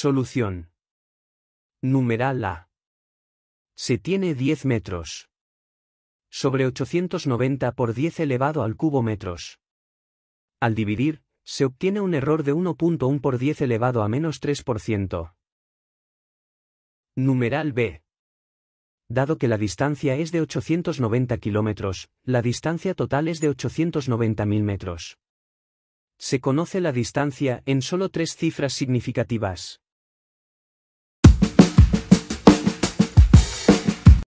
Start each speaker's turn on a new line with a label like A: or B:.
A: Solución. Numeral A. Se tiene 10 metros. Sobre 890 por 10 elevado al cubo metros. Al dividir, se obtiene un error de 1.1 por 10 elevado a menos 3%. Numeral B. Dado que la distancia es de 890 kilómetros, la distancia total es de 890.000 metros. Se conoce la distancia en solo tres cifras significativas.